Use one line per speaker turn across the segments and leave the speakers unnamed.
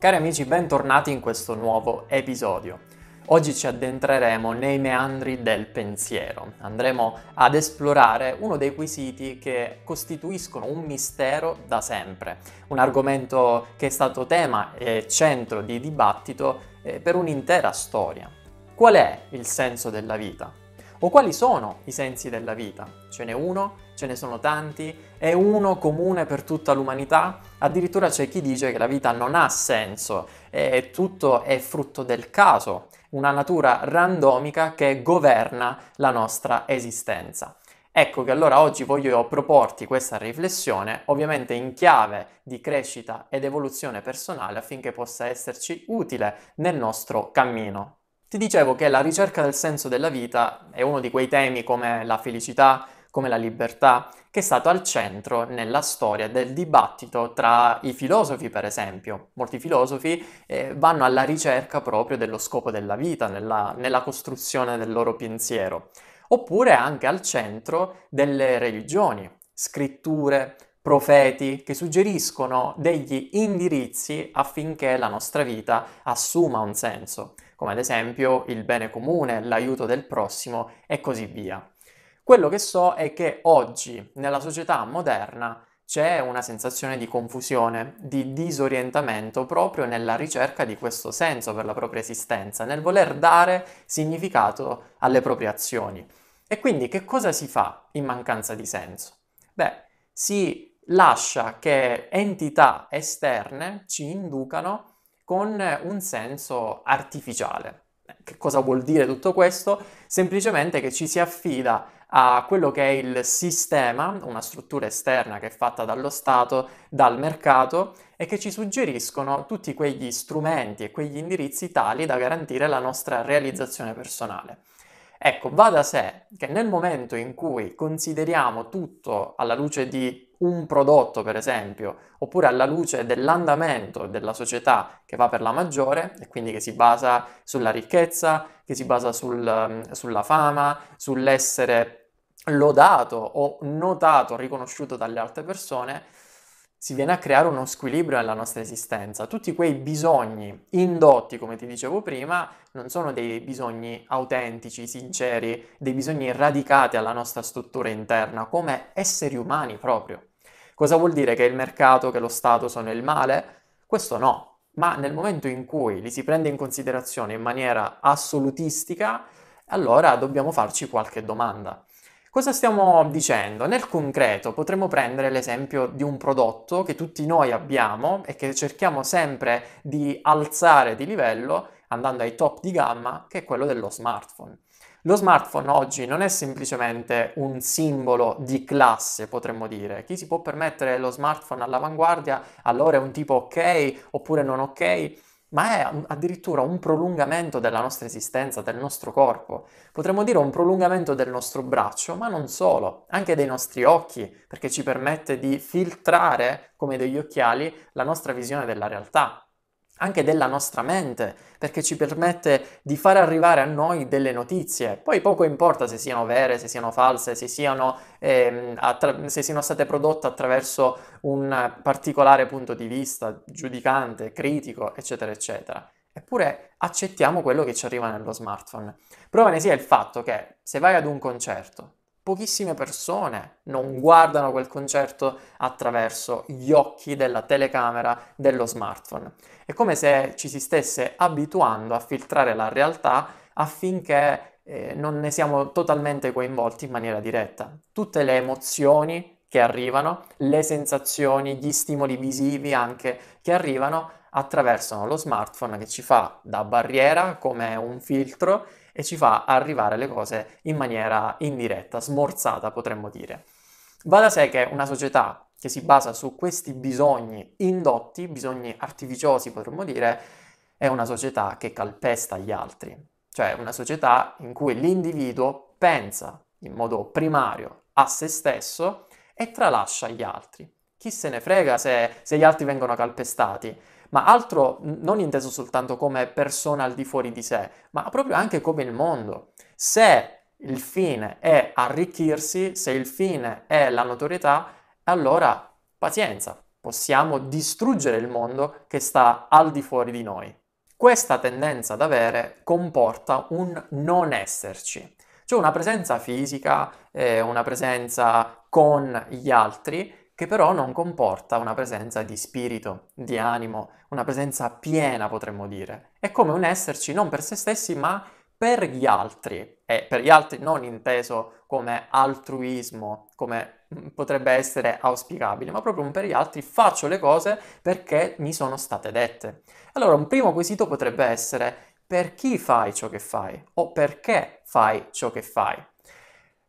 Cari amici, bentornati in questo nuovo episodio. Oggi ci addentreremo nei meandri del pensiero. Andremo ad esplorare uno dei quesiti che costituiscono un mistero da sempre, un argomento che è stato tema e centro di dibattito eh, per un'intera storia. Qual è il senso della vita? O quali sono i sensi della vita? Ce n'è uno? Ce ne sono tanti? È uno comune per tutta l'umanità? Addirittura c'è chi dice che la vita non ha senso e tutto è frutto del caso, una natura randomica che governa la nostra esistenza. Ecco che allora oggi voglio proporti questa riflessione, ovviamente in chiave di crescita ed evoluzione personale affinché possa esserci utile nel nostro cammino ti dicevo che la ricerca del senso della vita è uno di quei temi come la felicità, come la libertà, che è stato al centro nella storia del dibattito tra i filosofi, per esempio. Molti filosofi eh, vanno alla ricerca proprio dello scopo della vita, nella, nella costruzione del loro pensiero, oppure anche al centro delle religioni, scritture, profeti che suggeriscono degli indirizzi affinché la nostra vita assuma un senso come ad esempio il bene comune, l'aiuto del prossimo e così via. Quello che so è che oggi nella società moderna c'è una sensazione di confusione, di disorientamento proprio nella ricerca di questo senso per la propria esistenza, nel voler dare significato alle proprie azioni. E quindi che cosa si fa in mancanza di senso? Beh, si lascia che entità esterne ci inducano a con un senso artificiale. Che cosa vuol dire tutto questo? Semplicemente che ci si affida a quello che è il sistema, una struttura esterna che è fatta dallo Stato, dal mercato e che ci suggeriscono tutti quegli strumenti e quegli indirizzi tali da garantire la nostra realizzazione personale. Ecco, va da sé che nel momento in cui consideriamo tutto alla luce di un prodotto, per esempio, oppure alla luce dell'andamento della società che va per la maggiore, e quindi che si basa sulla ricchezza, che si basa sul, mm, sulla fama, sull'essere lodato o notato, riconosciuto dalle altre persone, si viene a creare uno squilibrio nella nostra esistenza. Tutti quei bisogni indotti, come ti dicevo prima, non sono dei bisogni autentici, sinceri, dei bisogni radicati alla nostra struttura interna, come esseri umani proprio. Cosa vuol dire che il mercato, che lo Stato sono il male? Questo no, ma nel momento in cui li si prende in considerazione in maniera assolutistica, allora dobbiamo farci qualche domanda. Cosa stiamo dicendo? Nel concreto potremmo prendere l'esempio di un prodotto che tutti noi abbiamo e che cerchiamo sempre di alzare di livello andando ai top di gamma, che è quello dello smartphone. Lo smartphone oggi non è semplicemente un simbolo di classe, potremmo dire. Chi si può permettere lo smartphone all'avanguardia allora è un tipo ok oppure non ok ma è addirittura un prolungamento della nostra esistenza, del nostro corpo. Potremmo dire un prolungamento del nostro braccio, ma non solo, anche dei nostri occhi, perché ci permette di filtrare, come degli occhiali, la nostra visione della realtà anche della nostra mente, perché ci permette di far arrivare a noi delle notizie. Poi poco importa se siano vere, se siano false, se siano, ehm, attra- se siano state prodotte attraverso un particolare punto di vista, giudicante, critico, eccetera, eccetera. Eppure accettiamo quello che ci arriva nello smartphone. Prova ne sia il fatto che se vai ad un concerto pochissime persone non guardano quel concerto attraverso gli occhi della telecamera dello smartphone. È come se ci si stesse abituando a filtrare la realtà affinché eh, non ne siamo totalmente coinvolti in maniera diretta. Tutte le emozioni che arrivano, le sensazioni, gli stimoli visivi anche che arrivano attraversano lo smartphone che ci fa da barriera come un filtro e ci fa arrivare le cose in maniera indiretta, smorzata potremmo dire. Va da sé che una società che si basa su questi bisogni indotti, bisogni artificiosi potremmo dire, è una società che calpesta gli altri, cioè una società in cui l'individuo pensa in modo primario a se stesso e tralascia gli altri. Chi se ne frega se, se gli altri vengono calpestati? ma altro non inteso soltanto come persona al di fuori di sé, ma proprio anche come il mondo. Se il fine è arricchirsi, se il fine è la notorietà, allora pazienza, possiamo distruggere il mondo che sta al di fuori di noi. Questa tendenza ad avere comporta un non esserci, cioè una presenza fisica, eh, una presenza con gli altri, che però non comporta una presenza di spirito, di animo, una presenza piena potremmo dire. È come un esserci non per se stessi ma per gli altri, e per gli altri non inteso come altruismo, come mm, potrebbe essere auspicabile, ma proprio un per gli altri faccio le cose perché mi sono state dette. Allora un primo quesito potrebbe essere per chi fai ciò che fai o perché fai ciò che fai.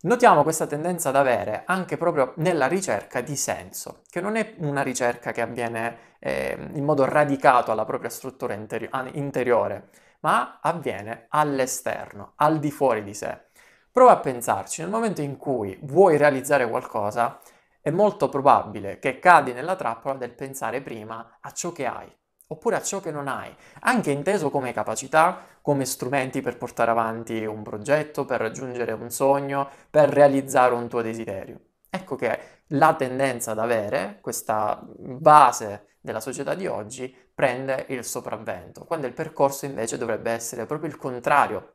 Notiamo questa tendenza ad avere anche proprio nella ricerca di senso, che non è una ricerca che avviene eh, in modo radicato alla propria struttura interi- interiore, ma avviene all'esterno, al di fuori di sé. Prova a pensarci, nel momento in cui vuoi realizzare qualcosa, è molto probabile che cadi nella trappola del pensare prima a ciò che hai, oppure a ciò che non hai, anche inteso come capacità, come strumenti per portare avanti un progetto, per raggiungere un sogno, per realizzare un tuo desiderio. Ecco che la tendenza ad avere questa base della società di oggi prende il sopravvento, quando il percorso invece dovrebbe essere proprio il contrario,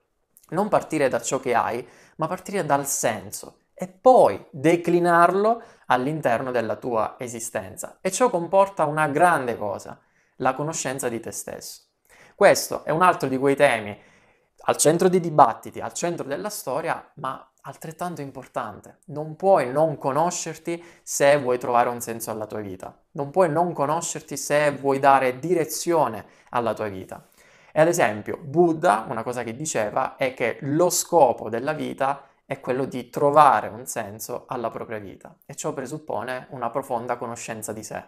non partire da ciò che hai, ma partire dal senso e poi declinarlo all'interno della tua esistenza. E ciò comporta una grande cosa, la conoscenza di te stesso. Questo è un altro di quei temi al centro dei dibattiti, al centro della storia, ma altrettanto importante. Non puoi non conoscerti se vuoi trovare un senso alla tua vita. Non puoi non conoscerti se vuoi dare direzione alla tua vita. E ad esempio, Buddha, una cosa che diceva è che lo scopo della vita è quello di trovare un senso alla propria vita e ciò presuppone una profonda conoscenza di sé.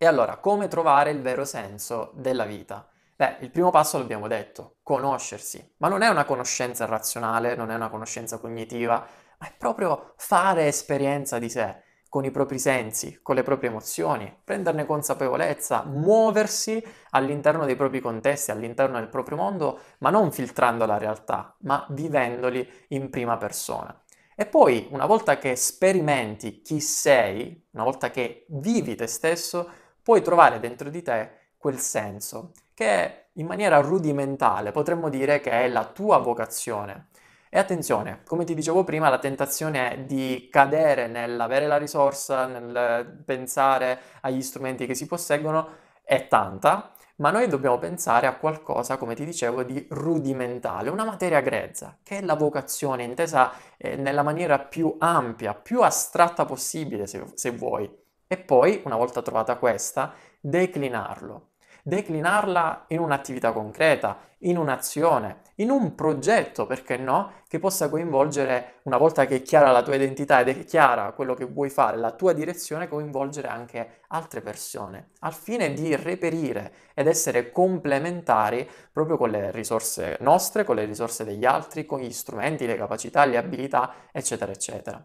E allora, come trovare il vero senso della vita? Beh, il primo passo l'abbiamo detto, conoscersi, ma non è una conoscenza razionale, non è una conoscenza cognitiva, ma è proprio fare esperienza di sé, con i propri sensi, con le proprie emozioni, prenderne consapevolezza, muoversi all'interno dei propri contesti, all'interno del proprio mondo, ma non filtrando la realtà, ma vivendoli in prima persona. E poi, una volta che sperimenti chi sei, una volta che vivi te stesso, puoi trovare dentro di te quel senso che in maniera rudimentale potremmo dire che è la tua vocazione. E attenzione, come ti dicevo prima, la tentazione è di cadere nell'avere la risorsa, nel pensare agli strumenti che si posseggono, è tanta, ma noi dobbiamo pensare a qualcosa, come ti dicevo, di rudimentale, una materia grezza, che è la vocazione intesa eh, nella maniera più ampia, più astratta possibile, se, se vuoi e poi, una volta trovata questa, declinarlo. Declinarla in un'attività concreta, in un'azione, in un progetto, perché no, che possa coinvolgere, una volta che è chiara la tua identità ed è chiara quello che vuoi fare, la tua direzione, coinvolgere anche altre persone, al fine di reperire ed essere complementari proprio con le risorse nostre, con le risorse degli altri, con gli strumenti, le capacità, le abilità, eccetera, eccetera.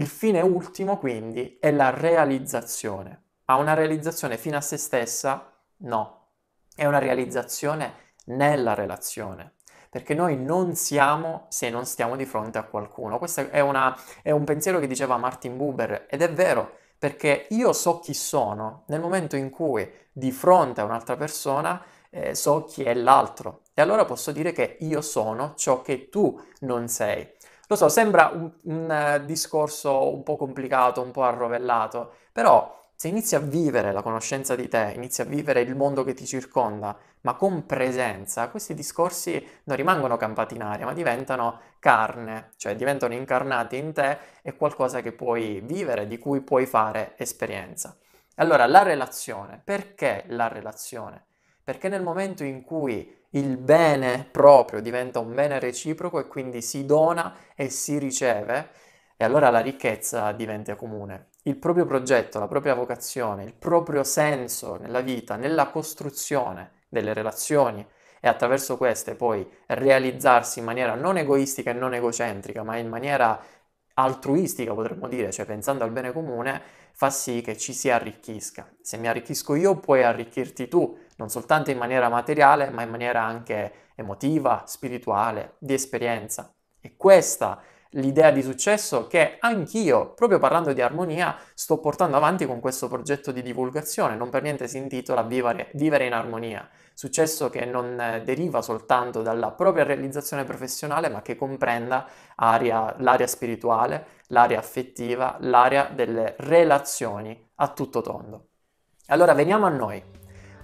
Il fine ultimo, quindi, è la realizzazione. Ha una realizzazione fino a se stessa? No. È una realizzazione nella relazione, perché noi non siamo se non stiamo di fronte a qualcuno. Questo è, una, è, un pensiero che diceva Martin Buber ed è vero, perché io so chi sono nel momento in cui di fronte a un'altra persona eh, so chi è l'altro e allora posso dire che io sono ciò che tu non sei. Lo so, sembra un, un eh, discorso un po' complicato, un po' arrovellato, però se inizi a vivere la conoscenza di te, inizi a vivere il mondo che ti circonda, ma con presenza, questi discorsi non rimangono campati in aria, ma diventano carne, cioè diventano incarnati in te e qualcosa che puoi vivere, di cui puoi fare esperienza. Allora, la relazione, perché la relazione? Perché nel momento in cui il bene proprio diventa un bene reciproco e quindi si dona e si riceve, e allora la ricchezza diventa comune. Il proprio progetto, la propria vocazione, il proprio senso nella vita, nella costruzione delle relazioni e attraverso queste poi realizzarsi in maniera non egoistica e non egocentrica, ma in maniera altruistica potremmo dire, cioè pensando al bene comune, fa sì che ci si arricchisca. Se mi arricchisco io puoi arricchirti tu, non soltanto in maniera materiale, ma in maniera anche emotiva, spirituale, di esperienza. E questa l'idea di successo che anch'io, proprio parlando di armonia, sto portando avanti con questo progetto di divulgazione. Non per niente si intitola Vivere, vivere in armonia. Successo che non eh, deriva soltanto dalla propria realizzazione professionale, ma che comprenda area, l'area spirituale, l'area affettiva, l'area delle relazioni a tutto tondo. Allora veniamo a noi.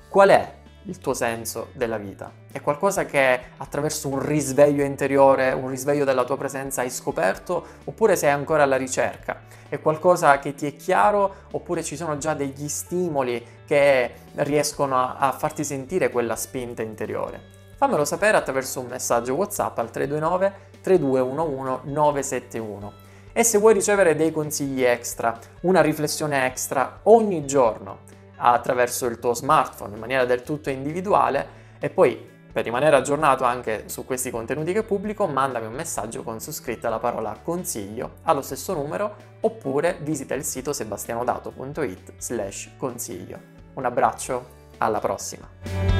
Qual è il tuo senso della vita? È qualcosa che attraverso un risveglio interiore, un risveglio della tua presenza hai scoperto oppure sei ancora alla ricerca? È qualcosa che ti è chiaro oppure ci sono già degli stimoli che riescono a, a farti sentire quella spinta interiore? Fammelo sapere attraverso un messaggio WhatsApp al 329 3211 971. E se vuoi ricevere dei consigli extra, una riflessione extra ogni giorno, attraverso il tuo smartphone in maniera del tutto individuale e poi per rimanere aggiornato anche su questi contenuti che pubblico, mandami un messaggio con su scritta la parola consiglio allo stesso numero oppure visita il sito sebastianodato.it slash consiglio. Un abbraccio, alla prossima!